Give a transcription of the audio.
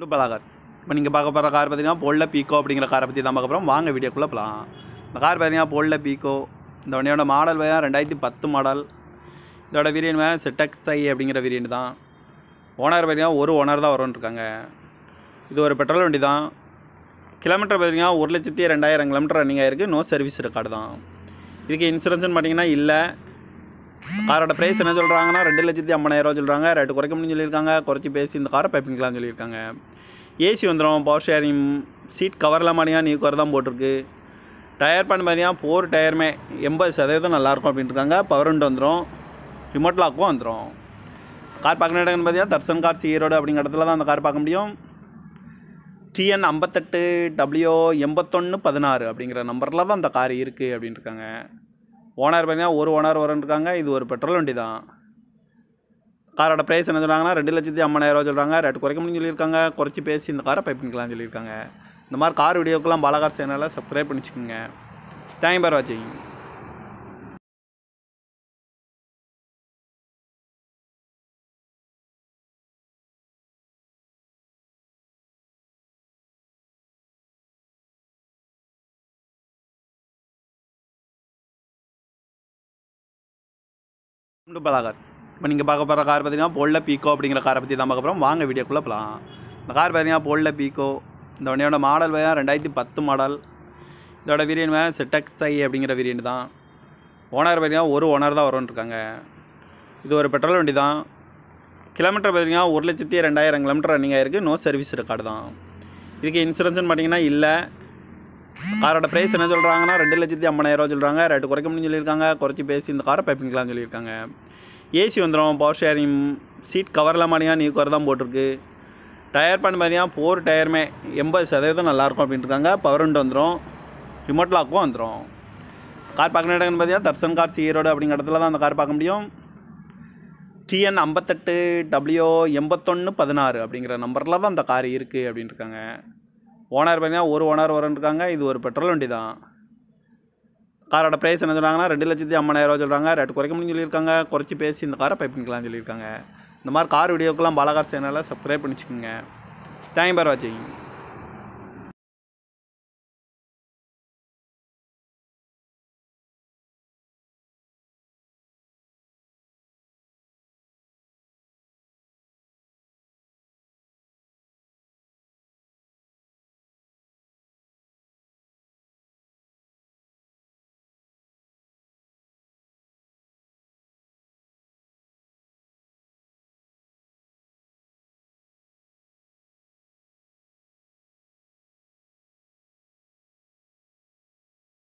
to பலா இப்போ நீங்கள் பார்க்க போகிற கார் பார்த்தீங்கன்னா போல்ல பீக்கோ அப்படிங்கிற காரை பற்றி தான் பார்க்க போகிறோம் வாங்க வீடியோக்குள்ளே போகலாம் இந்த கார் பார்த்தீங்கன்னா போல்ல பீக்கோ இந்த வண்டியோட மாடல் வேறு ரெண்டாயிரத்தி பத்து மாடல் இதோட விரியன் வேறு செட்டக்ஸ் அப்படிங்கிற விரியன் தான் ஓனர் பார்த்தீங்கன்னா ஒரு ஓனர் தான் வரும்னு இருக்காங்க இது ஒரு பெட்ரோல் வண்டி தான் கிலோமீட்டர் பார்த்தீங்கன்னா ஒரு லட்சத்தி ரெண்டாயிரம் கிலோமீட்டர் ரன்னிங் ஆகிருக்கு நோ சர்வீஸ் ரெக்கார்டு தான் இதுக்கு இன்சூரன்ஸ்னு பார்த்தீங்கன்னா இல்லை காரோட ப்ரைஸ் என்ன சொல்கிறாங்கன்னா ரெண்டு லட்சத்தி ஐம்பதாயிரம் சொல்கிறாங்க ரேட்டு குறைக்க சொல்லியிருக்காங்க குறைச்சி பேசி இந்த காரை பைப்பிங்கலாம் சொல்லியிருக்காங்க ஏசி வந்துடும் பவர் ஷேரிங் சீட் கவர்லாம் மாட்டிங்க நியூ கவர் தான் போட்டிருக்கு டயர் பண்ண மாதிரியா ஃபோர் டயருமே எண்பது சதவீதம் நல்லாயிருக்கும் அப்படின்ட்டுருக்காங்க பவர் விண்டு வந்துடும் ரிமோட் லாக்கும் வந்துடும் கார் பார்க்கணும் இடம்னு பார்த்தீங்கன்னா தர்சன் கார் சீரோடு அப்படிங்கிற இடத்துல தான் அந்த கார் பார்க்க முடியும் டிஎன் ஐம்பத்தெட்டு டபிள்யூ எண்பத்தொன்று பதினாறு அப்படிங்கிற நம்பரில் தான் அந்த கார் இருக்குது அப்படின்ட்டுருக்காங்க ஓனர் பார்த்தீங்கன்னா ஒரு ஓனர் வரன்னு இருக்காங்க இது ஒரு பெட்ரோல் வண்டி தான் காரோட ப்ரைஸ் என்ன சொல்கிறாங்கன்னா ரெண்டு லட்சத்தி ரூபா சொல்கிறாங்க ரேட் குறைக்க முடியும் சொல்லியிருக்காங்க குறைச்சி பேசி இந்த காரை பைப்பிங்கலாம் சொல்லியிருக்காங்க இந்த மாதிரி கார் வீடியோக்கெல்லாம் பாலகார் சேனலில் சப்ஸ்கிரைப் பண்ணிச்சுக்கோங்க தேங்க் பார் வாட்சிங் டு இப்போ நீங்கள் பார்க்க போகிற கார் பார்த்தீங்கன்னா போல்ட பீக்கோ அப்படிங்கிற காரை பற்றி தான் பார்க்க போகிறோம் வாங்க வீடியோக்குள்ளே போகலாம் இந்த கார் பார்த்தீங்கன்னா போல்ட பீக்கோ இந்த வண்டியோட மாடல் வேறு ரெண்டாயிரத்தி பத்து மாடல் இதோட வேரியன் வேறு செட்டக்ஸை ஐ அப்படிங்கிற வேரியன்ட் தான் ஓனர் பார்த்தீங்கன்னா ஒரு ஓனர் தான் வரும்னு இருக்காங்க இது ஒரு பெட்ரோல் வண்டி தான் கிலோமீட்டர் பார்த்தீங்கன்னா ஒரு லட்சத்தி ரெண்டாயிரம் கிலோமீட்டர் ரன்னிங் ஆகிருக்கு நோ சர்வீஸ் ரெக்கார்டு தான் இதுக்கு இன்சூரன்ஸ்னு பார்த்தீங்கன்னா இல்லை காரோட ப்ரைஸ் என்ன சொல்கிறாங்கன்னா ரெண்டு லட்சத்தி ஐம்பதாயிரம் ரூபா சொல்கிறாங்க ரேட்டு குறைக்க முடியும்னு சொல்லியிருக்காங்க குறைச்சி பேசி இந்த காரை பைப்பிங்கலாம்னு சொல்லியிருக்காங்க ஏசி வந்துடும் பவர் ஷேரிங் சீட் கவரில் மாதிரியாக நியூ கவர் தான் போட்டிருக்கு டயர் பண்ண மாதிரியா ஃபோர் டயருமே எண்பது சதவீதம் நல்லாயிருக்கும் அப்படின்ட்டுருக்காங்க பவர் விண்டு வந்துடும் ரிமோட் லாக்கும் வந்துடும் கார் பார்க்க இடம்னு பார்த்தீங்கன்னா தர்சன் கார் சீரோடு அப்படிங்கிற இடத்துல தான் அந்த கார் பார்க்க முடியும் டிஎன் ஐம்பத்தெட்டு டபிள்யூ எண்பத்தொன்று பதினாறு அப்படிங்கிற நம்பரில் தான் அந்த கார் இருக்குது அப்படின்ட்டுருக்காங்க ஓனர் பார்த்தீங்கன்னா ஒரு ஓனர் வரும் இருக்காங்க இது ஒரு பெட்ரோல் வண்டி தான் காரோட ப்ரைஸ் என்ன சொல்கிறாங்கன்னா ரெண்டு லட்சத்தி ஐம்பதாயிரரூவா சொல்கிறாங்க ரேட் குறைக்க முடியும் சொல்லியிருக்காங்க குறைச்சி பேசி இந்த காரை பை பண்ணிக்கலாம்னு சொல்லியிருக்காங்க இந்த மாதிரி கார் வீடியோக்கெல்லாம் பாலகார் சேனலில் சப்ஸ்கிரைப் பண்ணிச்சுக்கோங்க தேங்க் பார் வாட்சிங்